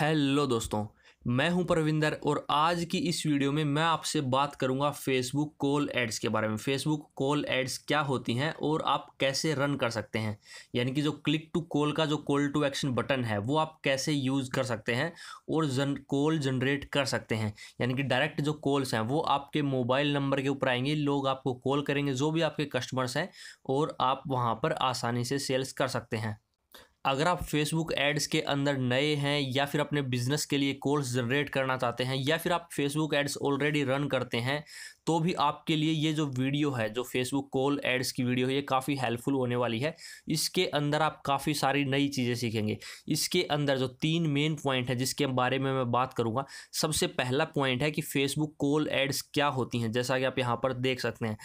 hello दोस्तों मैं हूं परविंदर और आज की इस वीडियो में मैं आपसे बात करूंगा फेसबुक कॉल एड्स के बारे में फेसबुक कॉल एड्स क्या होती हैं और आप कैसे रन कर सकते हैं यानी कि जो क्लिक टू कॉल का जो कॉल टू एक्शन बटन है वो आप कैसे यूज़ कर सकते हैं और जन कॉल जनरेट कर सकते हैं यानी कि डायरेक्ट जो कॉल्स हैं वो आपके मोबाइल नंबर के ऊपर आएंगे लोग आपको कॉल करेंगे जो भी आपके कस्टमर्स हैं और आप वहाँ पर आसानी से सेल्स कर सकते हैं अगर आप फेसबुक एड्स के अंदर नए हैं या फिर अपने बिजनेस के लिए कोर्स जनरेट करना चाहते हैं या फिर आप फेसबुक एड्स ऑलरेडी रन करते हैं तो भी आपके लिए ये जो वीडियो है जो फेसबुक कॉल एड्स की वीडियो है ये काफ़ी हेल्पफुल होने वाली है इसके अंदर आप काफ़ी सारी नई चीज़ें सीखेंगे इसके अंदर जो तीन मेन पॉइंट है जिसके बारे में मैं बात करूँगा सबसे पहला पॉइंट है कि फेसबुक कॉल एड्स क्या होती हैं जैसा कि आप यहाँ पर देख सकते हैं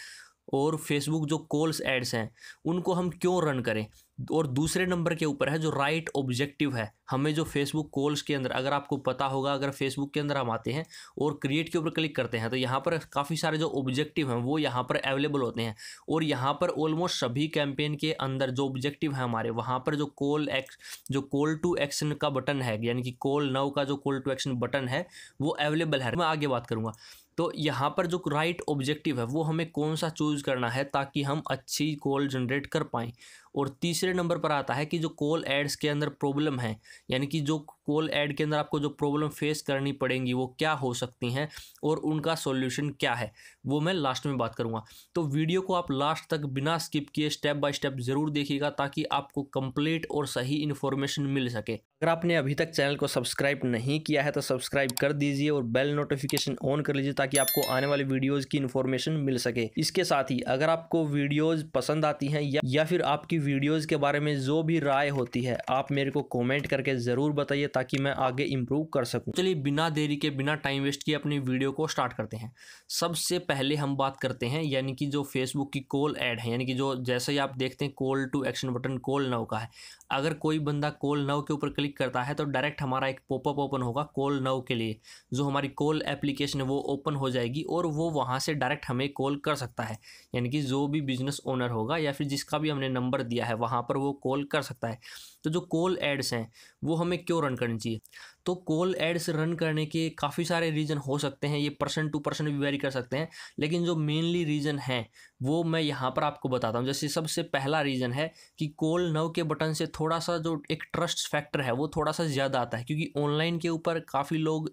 और फेसबुक जो कॉल्स एड्स हैं उनको हम क्यों रन करें और दूसरे नंबर के ऊपर है जो राइट ऑब्जेक्टिव है हमें जो फेसबुक कॉल्स के अंदर अगर आपको पता होगा अगर फेसबुक के अंदर हम आते हैं और क्रिएट के ऊपर क्लिक करते हैं तो यहाँ पर काफ़ी सारे जो ऑब्जेक्टिव हैं वो यहाँ पर अवेलेबल होते हैं और यहाँ पर ऑलमोस्ट सभी कैंपेन के अंदर जो ऑब्जेक्टिव है हमारे वहाँ पर जो कॉल एक्स जो कॉल टू एक्शन का बटन है यानी कि कॉल नव का जो कॉल टू एक्शन बटन है वो अवेलेबल है मैं आगे बात करूँगा तो यहाँ पर जो राइट ऑब्जेक्टिव है वो हमें कौन सा चूज़ करना है ताकि हम अच्छी कॉल जनरेट कर पाएँ और तीसरे नंबर पर आता है कि जो कॉल एड्स के अंदर प्रॉब्लम है यानी कि जो कॉल एड के अंदर आपको जो प्रॉब्लम फेस करनी पड़ेंगी वो क्या हो सकती हैं और उनका सॉल्यूशन क्या है वो मैं लास्ट में बात करूँगा तो वीडियो को आप लास्ट तक बिना स्किप किए स्टेप बाय स्टेप ज़रूर देखिएगा ताकि आपको कंप्लीट और सही इन्फॉर्मेशन मिल सके अगर आपने अभी तक चैनल को सब्सक्राइब नहीं किया है तो सब्सक्राइब कर दीजिए और बेल नोटिफिकेशन ऑन कर लीजिए ताकि आपको आने वाले वीडियोज़ की इन्फॉर्मेशन मिल सके इसके साथ ही अगर आपको वीडियोज़ पसंद आती हैं या, या फिर आपकी वीडियोस के बारे में जो भी राय होती है आप मेरे को कमेंट करके ज़रूर बताइए ताकि मैं आगे इम्प्रूव कर सकूं चलिए बिना देरी के बिना टाइम वेस्ट किए अपनी वीडियो को स्टार्ट करते हैं सबसे पहले हम बात करते हैं यानी कि जो फेसबुक की कॉल ऐड है यानी कि जो जैसे ही आप देखते हैं call to action button call now का है अगर कोई बंदा कॉल नव के ऊपर क्लिक करता है तो डायरेक्ट हमारा एक पॉपअप ओपन होगा कॉल नव के लिए जो हमारी कॉल एप्लीकेशन है वो ओपन हो जाएगी और वो वहाँ से डायरेक्ट हमें कॉल कर सकता है यानी कि जो भी बिजनेस ओनर होगा या फिर जिसका भी हमने नंबर दिया है वहाँ पर वो कॉल कर सकता है तो जो कॉल एड्स हैं वो हमें क्यों रन करनी चाहिए तो कोल एड्स रन करने के काफ़ी सारे रीज़न हो सकते हैं ये परसेंट टू परसेंट भी वेरी कर सकते हैं लेकिन जो मेनली रीज़न है वो मैं यहाँ पर आपको बताता हूँ जैसे सबसे पहला रीज़न है कि कोल नव के बटन से थोड़ा सा जो एक ट्रस्ट फैक्टर है वो थोड़ा सा ज़्यादा आता है क्योंकि ऑनलाइन के ऊपर काफ़ी लोग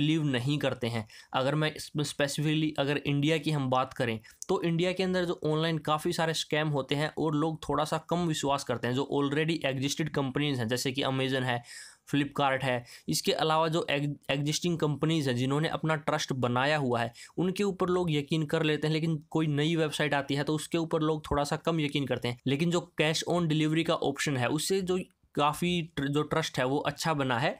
बिलीव नहीं करते हैं अगर मैं स्पेसिफिकली अगर इंडिया की हम बात करें तो इंडिया के अंदर जो ऑनलाइन काफ़ी सारे स्कैम होते हैं और लोग थोड़ा सा कम विश्वास करते हैं जो ऑलरेडी एग्जिस्टेड कंपनीज हैं जैसे कि अमेजन है फ्लिपकार्ट है इसके अलावा जो एग्जिस्टिंग कंपनीज़ हैं जिन्होंने अपना ट्रस्ट बनाया हुआ है उनके ऊपर लोग यकीन कर लेते हैं लेकिन कोई नई वेबसाइट आती है तो उसके ऊपर लोग थोड़ा सा कम यकीन करते हैं लेकिन जो कैश ऑन डिलीवरी का ऑप्शन है उससे जो काफ़ी जो ट्रस्ट है वो अच्छा बना है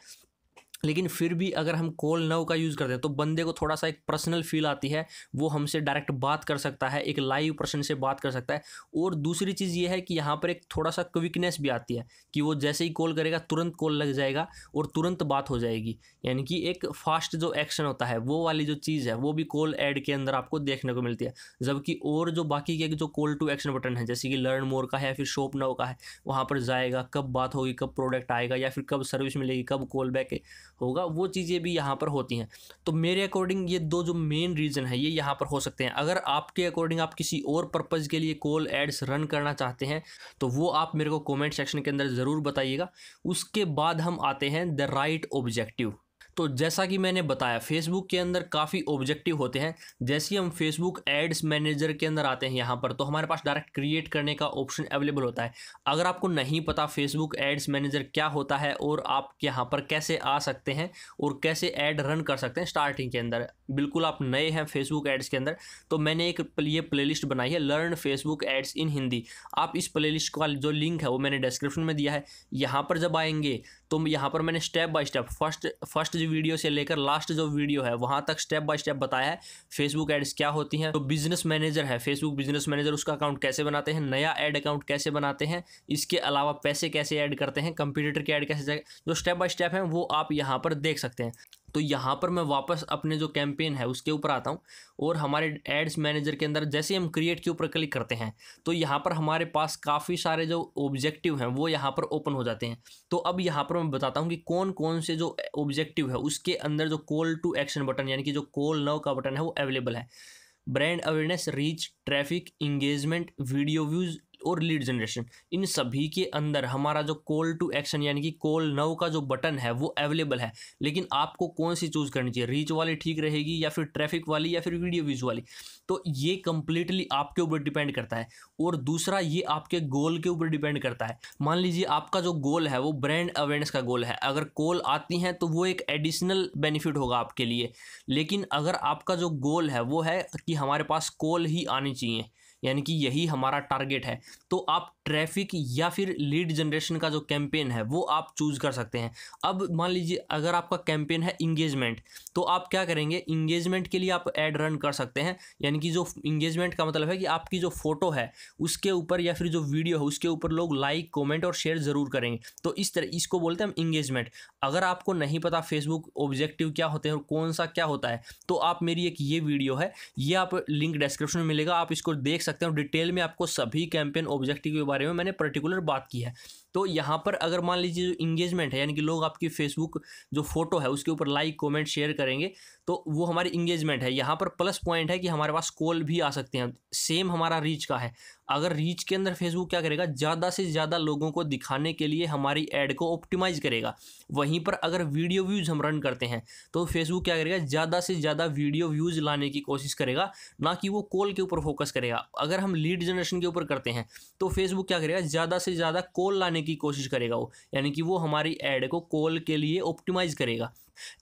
लेकिन फिर भी अगर हम कॉल नव का यूज़ करते हैं तो बंदे को थोड़ा सा एक पर्सनल फील आती है वो हमसे डायरेक्ट बात कर सकता है एक लाइव पर्सन से बात कर सकता है और दूसरी चीज़ ये है कि यहाँ पर एक थोड़ा सा क्विकनेस भी आती है कि वो जैसे ही कॉल करेगा तुरंत कॉल लग जाएगा और तुरंत बात हो जाएगी यानी कि एक फास्ट जो एक्शन होता है वो वाली जो चीज़ है वो भी कॉल एड के अंदर आपको देखने को मिलती है जबकि और जो बाकी के जो कॉल टू एक्शन बटन है जैसे कि लर्न मोर का है या फिर शॉप नव का है वहाँ पर जाएगा कब बात होगी कब प्रोडक्ट आएगा या फिर कब सर्विस मिलेगी कब कॉल बैक है होगा वो चीज़ें भी यहाँ पर होती हैं तो मेरे अकॉर्डिंग ये दो जो मेन रीज़न है ये यहाँ पर हो सकते हैं अगर आपके अकॉर्डिंग आप किसी और पर्पज़ के लिए कॉल एड्स रन करना चाहते हैं तो वो आप मेरे को कॉमेंट सेक्शन के अंदर ज़रूर बताइएगा उसके बाद हम आते हैं द राइट ऑब्जेक्टिव तो जैसा कि मैंने बताया फेसबुक के अंदर काफ़ी ऑब्जेक्टिव होते हैं जैसे हम फेसबुक एड्स मैनेजर के अंदर आते हैं यहाँ पर तो हमारे पास डायरेक्ट क्रिएट करने का ऑप्शन अवेलेबल होता है अगर आपको नहीं पता फेसबुक एड्स मैनेजर क्या होता है और आप यहाँ पर कैसे आ सकते हैं और कैसे ऐड रन कर सकते हैं स्टार्टिंग के अंदर बिल्कुल आप नए हैं फेसबुक एड्स के अंदर तो मैंने एक ये प्ले बनाई है learn Facebook ads in Hindi आप इस प्ले का जो लिंक है वो मैंने डिस्क्रिप्शन में दिया है यहाँ पर जब आएंगे तो यहाँ पर मैंने step by step first first जो वीडियो से लेकर लास्ट जो वीडियो है वहाँ तक स्टेप बाय स्टेप बताया है फेसबुक एड्स क्या होती हैं तो बिजनेस मैनेजर है फेसबुक बिजनेस मैनेजर उसका अकाउंट कैसे बनाते हैं नया एड अकाउंट कैसे बनाते हैं इसके अलावा पैसे कैसे ऐड करते हैं कंप्यूटर के ऐड कैसे जो स्टेप बाय स्टेप हैं वो आप यहाँ पर देख सकते हैं तो यहाँ पर मैं वापस अपने जो कैंपेन है उसके ऊपर आता हूँ और हमारे एड्स मैनेजर के अंदर जैसे हम क्रिएट के ऊपर क्लिक करते हैं तो यहाँ पर हमारे पास काफ़ी सारे जो ऑब्जेक्टिव हैं वो यहाँ पर ओपन हो जाते हैं तो अब यहाँ पर मैं बताता हूँ कि कौन कौन से जो ऑब्जेक्टिव है उसके अंदर जो कॉल टू एक्शन बटन यानी कि जो कॉल नव का बटन है वो अवेलेबल है brand awareness reach traffic engagement video views और लीड जनरेशन इन सभी के अंदर हमारा जो कॉल टू एक्शन यानी कि कॉल नव का जो बटन है वो अवेलेबल है लेकिन आपको कौन सी चूज़ करनी चाहिए रीच वाली ठीक रहेगी या फिर ट्रैफिक वाली या फिर वीडियो व्यूज़ वाली तो ये कंप्लीटली आपके ऊपर डिपेंड करता है और दूसरा ये आपके गोल के ऊपर डिपेंड करता है मान लीजिए आपका जो गोल है वो ब्रांड अवेयरनेस का गोल है अगर कॉल आती हैं तो वो एक एडिशनल बेनिफिट होगा आपके लिए लेकिन अगर आपका जो गोल है वो है कि हमारे पास कॉल ही आनी चाहिए यानी कि यही हमारा टारगेट है तो आप ट्रैफिक या फिर लीड जनरेशन का जो कैंपेन है वो आप चूज कर सकते हैं अब मान लीजिए अगर आपका कैंपेन है इंगेजमेंट तो आप क्या करेंगे इंगेजमेंट के लिए आप एड रन कर सकते हैं यानी कि जो इंगेजमेंट का मतलब है कि आपकी जो फोटो है उसके ऊपर या फिर जो वीडियो है उसके ऊपर लोग लाइक कॉमेंट और शेयर ज़रूर करेंगे तो इस तरह इसको बोलते हैं हम इंगेजमेंट अगर आपको नहीं पता फेसबुक ऑब्जेक्टिव क्या होते हैं और कौन सा क्या होता है तो आप मेरी एक ये वीडियो है ये आप लिंक डिस्क्रिप्शन में मिलेगा आप इसको देख सकते सकते हो डिटेल में आपको सभी कैंपेन ऑब्जेक्टिव के बारे में मैंने पर्टिकुलर बात की है तो यहाँ पर अगर मान लीजिए जो इंगेजमेंट है यानी कि लोग आपकी फेसबुक जो फोटो है उसके ऊपर लाइक कमेंट शेयर करेंगे तो वो हमारी इंगेजमेंट है यहाँ पर प्लस पॉइंट है कि हमारे पास कॉल भी आ सकते हैं सेम हमारा रीच का है अगर रीच के अंदर फेसबुक क्या करेगा ज़्यादा से ज़्यादा लोगों को दिखाने के लिए हमारी एड को ऑप्टिमाइज करेगा वहीं पर अगर वीडियो व्यूज़ हम रन करते हैं तो फेसबुक क्या करेगा ज़्यादा से ज़्यादा वीडियो व्यूज़ लाने की कोशिश करेगा ना कि वो कॉल के ऊपर फोकस करेगा अगर हम लीड जनरेशन के ऊपर करते हैं तो फेसबुक क्या करेगा ज़्यादा से ज़्यादा कॉल लाने की कोशिश करेगा वो यानी कि वो हमारी ऐड को कॉल के लिए ऑप्टिमाइज़ करेगा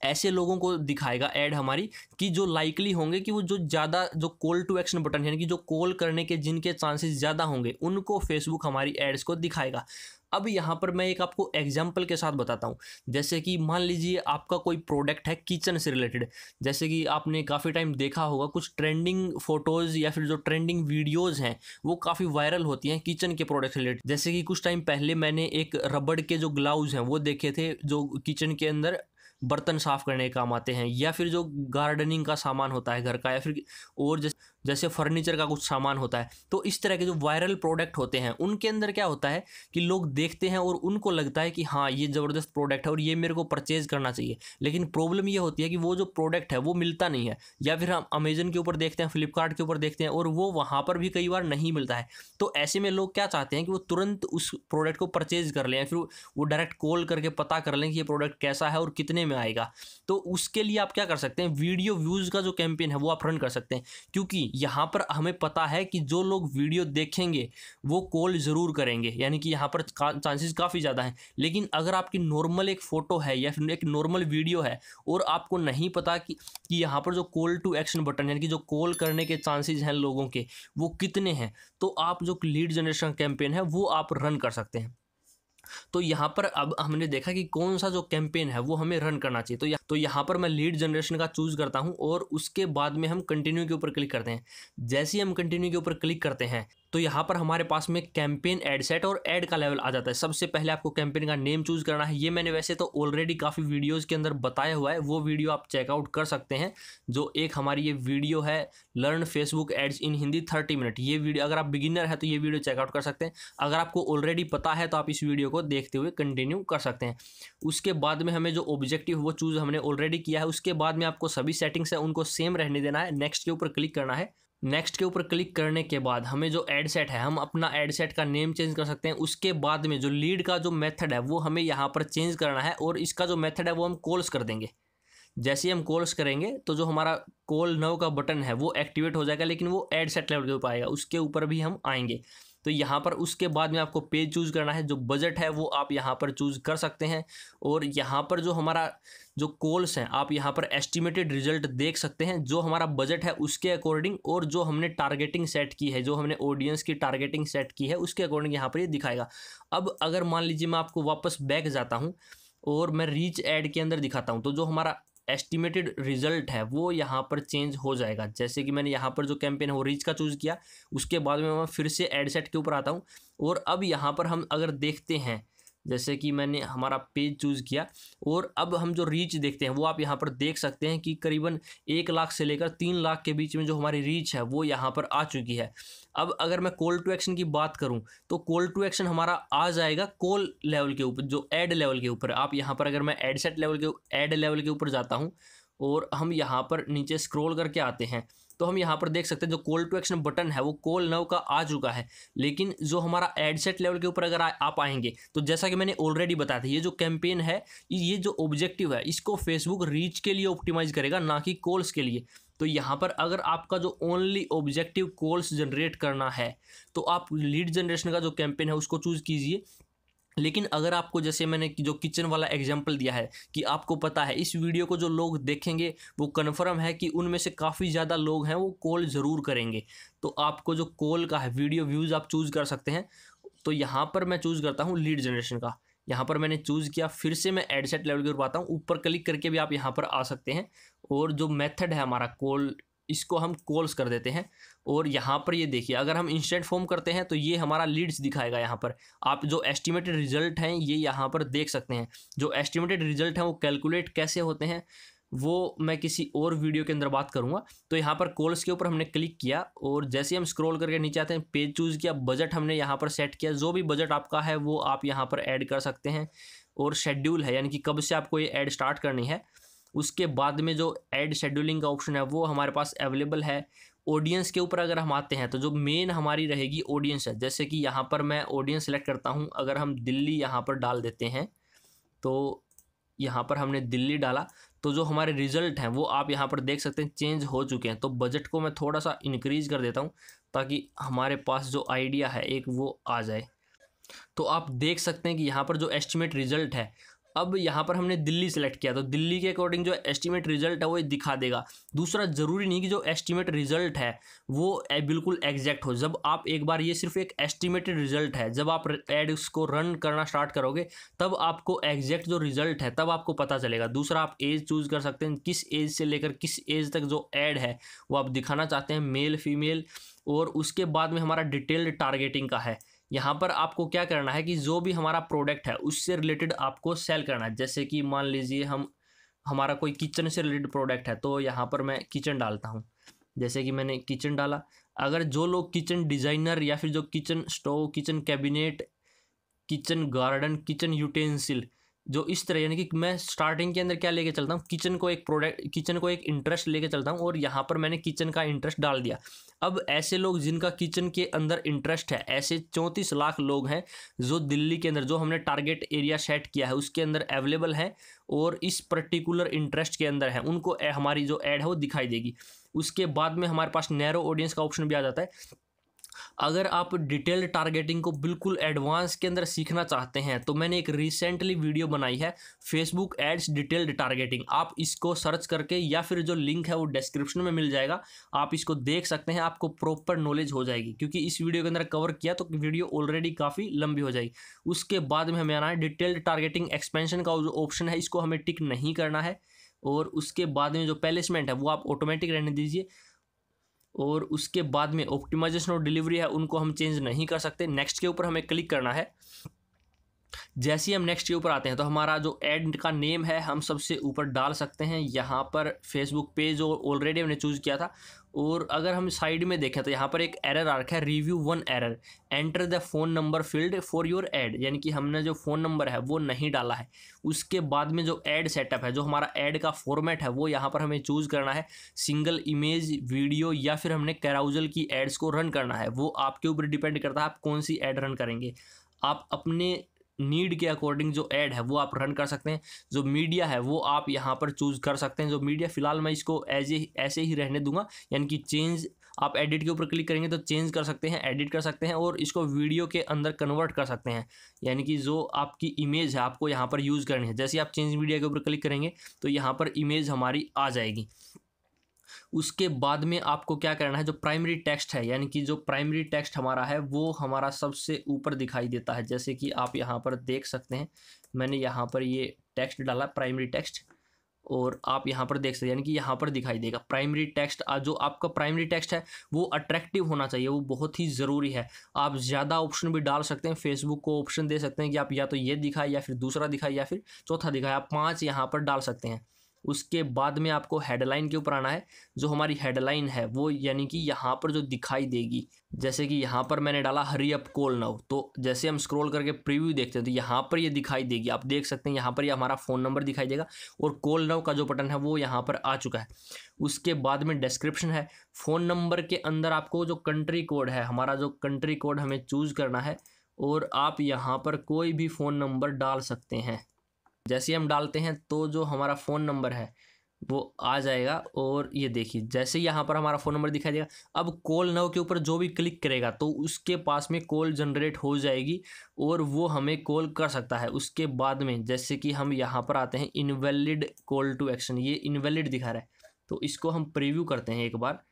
ऐसे लोगों को दिखाएगा ऐड हमारी कि जो लाइकली होंगे कि वो जो ज़्यादा जो कॉल टू एक्शन बटन यानी कि जो कॉल करने के जिनके चांसेस ज़्यादा होंगे उनको फेसबुक हमारी एड्स को दिखाएगा अब यहाँ पर मैं एक आपको एग्जाम्पल के साथ बताता हूँ जैसे कि मान लीजिए आपका कोई प्रोडक्ट है किचन से रिलेटेड जैसे कि आपने काफ़ी टाइम देखा होगा कुछ ट्रेंडिंग फोटोज़ या फिर जो ट्रेंडिंग वीडियोज़ हैं वो काफ़ी वायरल होती हैं किचन के प्रोडक्ट से रिलेटेड जैसे कि कुछ टाइम पहले मैंने एक रबड़ के जो ग्लाउज हैं वो देखे थे जो किचन के अंदर बर्तन साफ़ करने के काम आते हैं या फिर जो गार्डनिंग का सामान होता है घर का या फिर और जैसे जैसे फर्नीचर का कुछ सामान होता है तो इस तरह के जो वायरल प्रोडक्ट होते हैं उनके अंदर क्या होता है कि लोग देखते हैं और उनको लगता है कि हाँ ये ज़बरदस्त प्रोडक्ट है और ये मेरे को परचेज़ करना चाहिए लेकिन प्रॉब्लम ये होती है कि वो जो प्रोडक्ट है वो मिलता नहीं है या फिर हम अमेजन के ऊपर देखते हैं फ्लिपकार्ट के ऊपर देखते हैं और वो वहाँ पर भी कई बार नहीं मिलता है तो ऐसे में लोग क्या चाहते हैं कि वो तुरंत उस प्रोडक्ट को परचेज़ कर लें या फिर वो डायरेक्ट कॉल करके पता कर लें कि ये प्रोडक्ट कैसा है और कितने में आएगा तो उसके लिए आप क्या कर सकते हैं वीडियो व्यूज़ का जो कैंपेन है वो आप रन कर सकते हैं क्योंकि यहाँ पर हमें पता है कि जो लोग वीडियो देखेंगे वो कॉल ज़रूर करेंगे यानी कि यहाँ पर चांसेस काफ़ी ज़्यादा हैं लेकिन अगर आपकी नॉर्मल एक फ़ोटो है या फिर एक नॉर्मल वीडियो है और आपको नहीं पता कि कि यहाँ पर जो कॉल टू एक्शन बटन यानी कि जो कॉल करने के चांसेज हैं लोगों के वो कितने हैं तो आप जो लीड जनरेशन कैंपेन है वो आप रन कर सकते हैं तो यहाँ पर अब हमने देखा कि कौन सा जो कैंपेन है वो हमें रन करना चाहिए तो यह, तो यहाँ पर मैं लीड जनरेशन का चूज़ करता हूँ और उसके बाद में हम कंटिन्यू के ऊपर क्लिक करते हैं जैसे ही हम कंटिन्यू के ऊपर क्लिक करते हैं तो यहाँ पर हमारे पास में कैंपेन एड सेट और एड का लेवल आ जाता है सबसे पहले आपको कैंपेन का नेम चूज़ करना है ये मैंने वैसे तो ऑलरेडी काफ़ी वीडियोज़ के अंदर बताया हुआ है वो वीडियो आप चेकआउट कर सकते हैं जो एक हमारी ये वीडियो है learn Facebook ads in Hindi thirty minute ये वीडियो अगर आप बिगिनर है तो ये वीडियो चेकआउट कर सकते हैं अगर आपको ऑलरेडी पता है तो आप इस वीडियो को देखते हुए कंटिन्यू कर सकते हैं उसके बाद में हमें जो ऑब्जेक्टिव वो चूज़ हमने ऑलरेडी किया है उसके बाद में आपको सभी सेटिंग्स है उनको सेम रहने देना है नेक्स्ट के ऊपर क्लिक करना है नेक्स्ट के ऊपर क्लिक करने के बाद हमें जो एड सेट है हम अपना एड सेट का नेम चेंज कर सकते हैं उसके बाद में जो लीड का जो मेथड है वो हमें यहाँ पर चेंज करना है और इसका जो मेथड है वो हम कॉल्स कर देंगे जैसे ही हम कॉल्स करेंगे तो जो हमारा कॉल नव का बटन है वो एक्टिवेट हो जाएगा लेकिन वो एड सेट लेवल के ऊपर आएगा उसके ऊपर भी हम आएंगे तो यहाँ पर उसके बाद में आपको पेज चूज़ करना है जो बजट है वो आप यहाँ पर चूज़ कर सकते हैं और यहाँ पर जो हमारा जो कॉल्स हैं आप यहाँ पर एस्टिमेटेड रिजल्ट देख सकते हैं जो हमारा बजट है उसके अकॉर्डिंग और जो हमने टारगेटिंग सेट की है जो हमने ऑडियंस की टारगेटिंग सेट की है उसके अकॉर्डिंग यहाँ पर ये यह दिखाएगा अब अगर मान लीजिए मैं आपको वापस बैक जाता हूँ और मैं रीच ऐड के अंदर दिखाता हूँ तो जो हमारा एस्टिमेटेड रिजल्ट है वो यहाँ पर चेंज हो जाएगा जैसे कि मैंने यहाँ पर जो कैंपेन हो रीच का चूज़ किया उसके बाद में मैं फिर से एडसेट के ऊपर आता हूँ और अब यहाँ पर हम अगर देखते हैं जैसे कि मैंने हमारा पेज चूज़ किया और अब हम जो रीच देखते हैं वो आप यहाँ पर देख सकते हैं कि करीबन एक लाख से लेकर तीन लाख के बीच में जो हमारी रीच है वो यहाँ पर आ चुकी है अब अगर मैं कॉल टू एक्शन की बात करूँ तो कॉल टू एक्शन हमारा आ जाएगा कॉल लेवल के ऊपर जो एड लेवल के ऊपर आप यहाँ पर अगर मैं एडसेट लेवल के एड लेवल के ऊपर जाता हूँ और हम यहाँ पर नीचे स्क्रॉल करके आते हैं तो हम यहाँ पर देख सकते हैं जो कॉल टू एक्शन बटन है वो कॉल नव का आ चुका है लेकिन जो हमारा एडसेट लेवल के ऊपर अगर आप आएंगे तो जैसा कि मैंने ऑलरेडी बताया था ये जो कैंपेन है ये जो ऑब्जेक्टिव है इसको फेसबुक रीच के लिए ऑप्टिमाइज करेगा ना कि कॉल्स के लिए तो यहाँ पर अगर आपका जो ओनली ऑब्जेक्टिव कॉल्स जनरेट करना है तो आप लीड जनरेशन का जो कैंपेन है उसको चूज़ कीजिए लेकिन अगर आपको जैसे मैंने जो किचन वाला एग्जाम्पल दिया है कि आपको पता है इस वीडियो को जो लोग देखेंगे वो कन्फर्म है कि उनमें से काफ़ी ज़्यादा लोग हैं वो कॉल ज़रूर करेंगे तो आपको जो कॉल का है वीडियो व्यूज़ आप चूज़ कर सकते हैं तो यहाँ पर मैं चूज़ करता हूँ लीड जनरेशन का यहाँ पर मैंने चूज़ किया फिर से मैं एडसेट लेवल की ओर पाता हूँ ऊपर क्लिक करके भी आप यहाँ पर आ सकते हैं और जो मेथड है हमारा कॉल इसको हम कॉल्स कर देते हैं और यहाँ पर ये देखिए अगर हम इंस्टेंट फॉर्म करते हैं तो ये हमारा लीड्स दिखाएगा यहाँ पर आप जो एस्टिमेटेड रिजल्ट हैं ये यहाँ पर देख सकते हैं जो एस्टिमेटेड रिजल्ट हैं वो कैलकुलेट कैसे होते हैं वो मैं किसी और वीडियो के अंदर बात करूँगा तो यहाँ पर कॉल्स के ऊपर हमने क्लिक किया और जैसे हम स्क्रॉल करके नीचे आते हैं पेज चूज़ किया बजट हमने यहाँ पर सेट किया जो भी बजट आपका है वो आप यहाँ पर ऐड कर सकते हैं और शेड्यूल है यानी कि कब से आपको ये ऐड स्टार्ट करनी है उसके बाद में जो एड शेड्यूलिंग का ऑप्शन है वो हमारे पास अवेलेबल है ऑडियंस के ऊपर अगर हम आते हैं तो जो मेन हमारी रहेगी ऑडियंस है जैसे कि यहाँ पर मैं ऑडियंस सेलेक्ट करता हूँ अगर हम दिल्ली यहाँ पर डाल देते हैं तो यहाँ पर हमने दिल्ली डाला तो जो हमारे रिजल्ट हैं वो आप यहाँ पर देख सकते हैं चेंज हो चुके हैं तो बजट को मैं थोड़ा सा इनक्रीज कर देता हूँ ताकि हमारे पास जो आइडिया है एक वो आ जाए तो आप देख सकते हैं कि यहाँ पर जो एस्टिमेट रिजल्ट है अब यहाँ पर हमने दिल्ली सेलेक्ट किया तो दिल्ली के अकॉर्डिंग जो एस्टिमेट रिजल्ट है वो दिखा देगा दूसरा ज़रूरी नहीं कि जो एस्टिमेट रिजल्ट है वो बिल्कुल एग्जैक्ट हो जब आप एक बार ये सिर्फ एक एस्टिमेटेड रिजल्ट है जब आप एड को रन करना स्टार्ट करोगे तब आपको एग्जैक्ट जो रिजल्ट है तब आपको पता चलेगा दूसरा आप एज चूज़ कर सकते हैं किस एज से लेकर किस एज तक जो एड है वो आप दिखाना चाहते हैं मेल फीमेल और उसके बाद में हमारा डिटेल्ड टारगेटिंग का है यहाँ पर आपको क्या करना है कि जो भी हमारा प्रोडक्ट है उससे रिलेटेड आपको सेल करना है जैसे कि मान लीजिए हम हमारा कोई किचन से रिलेटेड प्रोडक्ट है तो यहाँ पर मैं किचन डालता हूँ जैसे कि मैंने किचन डाला अगर जो लोग किचन डिज़ाइनर या फिर जो kitchen stove kitchen cabinet kitchen garden kitchen utensil जो इस तरह यानी कि मैं स्टार्टिंग के अंदर क्या लेके चलता हूँ किचन को एक प्रोडक्ट किचन को एक इंटरेस्ट लेके चलता हूँ और यहाँ पर मैंने किचन का इंटरेस्ट डाल दिया अब ऐसे लोग जिनका किचन के अंदर इंटरेस्ट है ऐसे चौंतीस लाख लोग हैं जो दिल्ली के अंदर जो हमने टारगेट एरिया सेट किया है उसके अंदर अवेलेबल है और इस पर्टिकुलर इंटरेस्ट के अंदर है उनको हमारी जो एड है वो दिखाई देगी उसके बाद में हमारे पास नैरो ऑडियंस का ऑप्शन भी आ जाता है अगर आप डिटेल टारगेटिंग को बिल्कुल एडवांस के अंदर सीखना चाहते हैं तो मैंने एक रिसेंटली वीडियो बनाई है फेसबुक एड्स डिटेल्ड टारगेटिंग आप इसको सर्च करके या फिर जो लिंक है वो डिस्क्रिप्शन में मिल जाएगा आप इसको देख सकते हैं आपको प्रॉपर नॉलेज हो जाएगी क्योंकि इस वीडियो के अंदर कवर किया तो वीडियो ऑलरेडी काफ़ी लंबी हो जाएगी उसके बाद में हमें आना है डिटेल्ड टारगेटिंग एक्सपेंशन का जो ऑप्शन है इसको हमें टिक नहीं करना है और उसके बाद में जो पैलेसमेंट है वो आप ऑटोमेटिक रहने दीजिए और उसके बाद में ऑप्टिमाइजेशन और डिलीवरी है उनको हम चेंज नहीं कर सकते नेक्स्ट के ऊपर हमें क्लिक करना है जैसे ही हम नेक्स्ट के ऊपर आते हैं तो हमारा जो एड का नेम है हम सबसे ऊपर डाल सकते हैं यहाँ पर फेसबुक पेज और ऑलरेडी हमने चूज़ किया था और अगर हम साइड में देखें तो यहाँ पर एक एरर आ रखा है review one error enter the phone number field for your ad यानी कि हमने जो फ़ोन नंबर है वो नहीं डाला है उसके बाद में जो एड सेटअप है जो हमारा एड का फॉर्मेट है वो यहाँ पर हमें चूज़ करना है सिंगल इमेज वीडियो या फिर हमने कैराउजल की एड्स को रन करना है वो आपके ऊपर डिपेंड करता है आप कौन सी एड रन करेंगे आप अपने नीड के अकॉर्डिंग जो ऐड है वो आप रन कर सकते हैं जो मीडिया है वो आप यहाँ पर चूज़ कर सकते हैं जो मीडिया फ़िलहाल मैं इसको एज ए ऐसे ही रहने दूंगा यानी कि चेंज आप एडिट के ऊपर क्लिक करेंगे तो चेंज कर सकते हैं एडिट कर सकते हैं और इसको वीडियो के अंदर कन्वर्ट कर सकते हैं यानी कि जो आपकी इमेज है आपको यहाँ पर यूज़ करनी है जैसे आप चेंज मीडिया के ऊपर क्लिक करेंगे तो यहाँ पर इमेज हमारी आ जाएगी उसके बाद में आपको क्या करना है जो प्राइमरी टेक्स्ट है यानी कि जो प्राइमरी टेक्स्ट हमारा है वो हमारा सबसे ऊपर दिखाई देता है जैसे कि आप यहाँ पर देख सकते हैं मैंने यहाँ पर ये टेक्स्ट डाला प्राइमरी टेक्स्ट और आप यहाँ पर देख सकते हैं यानी कि यहाँ पर दिखाई देगा प्राइमरी टेक्स्ट जो आपका प्राइमरी टेक्स्ट है वो अट्रैक्टिव होना चाहिए वो बहुत ही ज़रूरी है आप ज़्यादा ऑप्शन भी डाल सकते हैं फेसबुक को ऑप्शन दे सकते हैं कि आप या तो ये दिखाए या फिर दूसरा दिखाए या फिर चौथा दिखाए आप पाँच यहाँ पर डाल सकते हैं उसके बाद में आपको हेडलाइन के ऊपर आना है जो हमारी हेडलाइन है वो यानी कि यहाँ पर जो दिखाई देगी जैसे कि यहाँ पर मैंने डाला हरी अप कॉल नाउ तो जैसे हम स्क्रॉल करके प्रीव्यू देखते हैं तो यहाँ पर ये यह दिखाई देगी आप देख सकते हैं यहाँ पर ये यह हमारा फ़ोन नंबर दिखाई देगा और कॉल नाउ का जो बटन है वो यहाँ पर आ चुका है उसके बाद में डिस्क्रिप्शन है फ़ोन नंबर के अंदर आपको जो कंट्री कोड है हमारा जो कंट्री कोड हमें चूज़ करना है और आप यहाँ पर कोई भी फ़ोन नंबर डाल सकते हैं जैसे ही हम डालते हैं तो जो हमारा फ़ोन नंबर है वो आ जाएगा और ये देखिए जैसे ही यहाँ पर हमारा फ़ोन नंबर दिखाई देगा अब कॉल नव के ऊपर जो भी क्लिक करेगा तो उसके पास में कॉल जनरेट हो जाएगी और वो हमें कॉल कर सकता है उसके बाद में जैसे कि हम यहाँ पर आते हैं इनवैलिड कॉल टू एक्शन ये इनवैलिड दिखा रहा है तो इसको हम प्रिव्यू करते हैं एक बार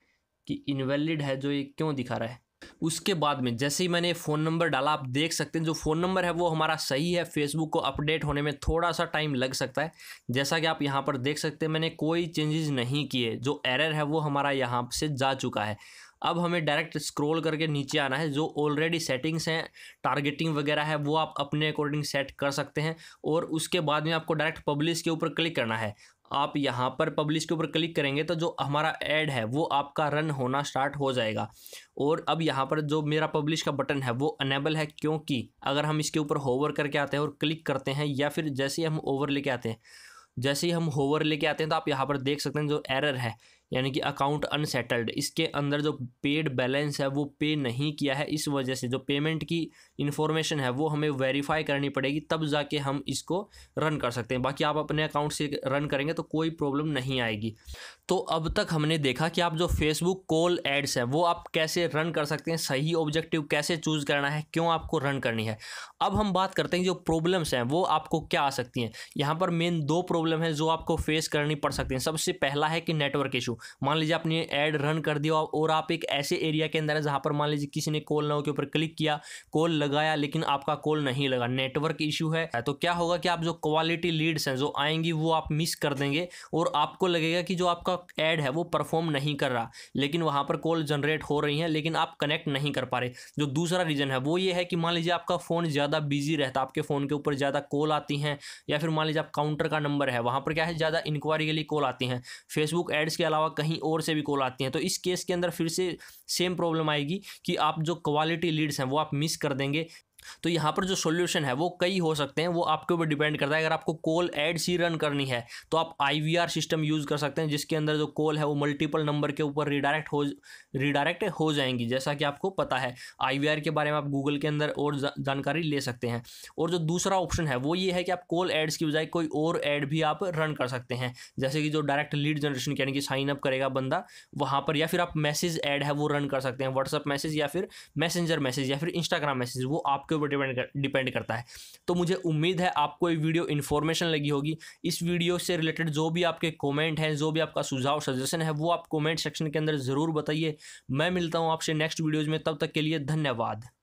कि इनवैलिड है जो ये क्यों दिखा रहा है उसके बाद में जैसे ही मैंने फ़ोन नंबर डाला आप देख सकते हैं जो फ़ोन नंबर है वो हमारा सही है फेसबुक को अपडेट होने में थोड़ा सा टाइम लग सकता है जैसा कि आप यहाँ पर देख सकते हैं मैंने कोई चेंजेस नहीं किए जो एरर है वो हमारा यहाँ से जा चुका है अब हमें डायरेक्ट स्क्रॉल करके नीचे आना है जो ऑलरेडी सेटिंग्स हैं टारगेटिंग वगैरह है वो आप अपने अकॉर्डिंग सेट कर सकते हैं और उसके बाद में आपको डायरेक्ट पब्लिश के ऊपर क्लिक करना है आप यहाँ पर पब्लिश के ऊपर क्लिक करेंगे तो जो हमारा ऐड है वो आपका रन होना स्टार्ट हो जाएगा और अब यहाँ पर जो मेरा पब्लिश का बटन है वो अनेबल है क्योंकि अगर हम इसके ऊपर होवर करके आते हैं और क्लिक करते हैं या फिर जैसे ही हम ओवर लेके आते हैं जैसे ही हम होवर लेके आते हैं तो आप यहाँ पर देख सकते हैं जो एरर है यानी कि अकाउंट अनसेटल्ड इसके अंदर जो पेड बैलेंस है वो पे नहीं किया है इस वजह से जो पेमेंट की इन्फॉर्मेशन है वो हमें वेरीफाई करनी पड़ेगी तब जाके हम इसको रन कर सकते हैं बाकी आप अपने अकाउंट से रन करेंगे तो कोई प्रॉब्लम नहीं आएगी तो अब तक हमने देखा कि आप जो फेसबुक कॉल एड्स हैं वो आप कैसे रन कर सकते हैं सही ऑब्जेक्टिव कैसे चूज़ करना है क्यों आपको रन करनी है अब हम बात करते हैं जो प्रॉब्लम्स हैं वो आपको क्या आ सकती हैं यहाँ पर मेन दो प्रॉब्लम है जो आपको फेस करनी पड़ सकती हैं सबसे पहला है कि नेटवर्क इशू मान लीजिए आपने ऐड रन कर दिया और आप एक ऐसे एरिया के अंदर है जहाँ पर मान लीजिए किसी ने कॉल नाउ के ऊपर क्लिक किया कॉल लगाया लेकिन आपका कॉल नहीं लगा नेटवर्क इशू है तो क्या होगा कि आप जो क्वालिटी लीड्स हैं जो आएंगी वो आप मिस कर देंगे और आपको लगेगा कि जो आपका ऐड है वो परफॉर्म नहीं कर रहा लेकिन वहाँ पर कॉल जनरेट हो रही हैं लेकिन आप कनेक्ट नहीं कर पा रहे जो दूसरा रीज़न है वो ये है कि मान लीजिए आपका फ़ोन ज़्यादा बिजी रहता है आपके फ़ोन के ऊपर ज़्यादा कॉल आती हैं या फिर मान लीजिए आप काउंटर का नंबर है वहाँ पर क्या है ज़्यादा इंक्वायरी के लिए कॉल आती हैं फेसबुक एड्स के अलावा अलावा कहीं और से भी कॉल आती हैं तो इस केस के अंदर फिर से सेम प्रॉब्लम आएगी कि आप जो क्वालिटी लीड्स हैं वो आप मिस कर देंगे तो यहाँ पर जो सोल्यूशन है वो कई हो सकते हैं वो आपके ऊपर डिपेंड करता है अगर आपको कॉल एड सी रन करनी है तो आप आई सिस्टम यूज़ कर सकते हैं जिसके अंदर जो कॉल है वो मल्टीपल नंबर के ऊपर रिडायरेक्ट हो रिडायरेक्ट हो जाएंगी जैसा कि आपको पता है आई के बारे में आप गूगल के अंदर और जानकारी ले सकते हैं और जो दूसरा ऑप्शन है वो ये है कि आप कॉल एड्स की बजाय कोई और एड भी आप रन कर सकते हैं जैसे कि जो डायरेक्ट लीड जनरेशन यानी कि साइन अप करेगा बंदा वहाँ पर या फिर आप मैसेज ऐड है वो रन कर सकते हैं व्हाट्सअप मैसेज या फिर मैसेंजर मैसेज या फिर इंस्टाग्राम मैसेज वो आप आपके ऊपर डिपेंड कर, डिपेंड करता है तो मुझे उम्मीद है आपको ये वीडियो इन्फॉर्मेशन लगी होगी इस वीडियो से रिलेटेड जो भी आपके कमेंट हैं जो भी आपका सुझाव सजेशन है वो आप कमेंट सेक्शन के अंदर ज़रूर बताइए मैं मिलता हूँ आपसे नेक्स्ट वीडियोज़ में तब तक के लिए धन्यवाद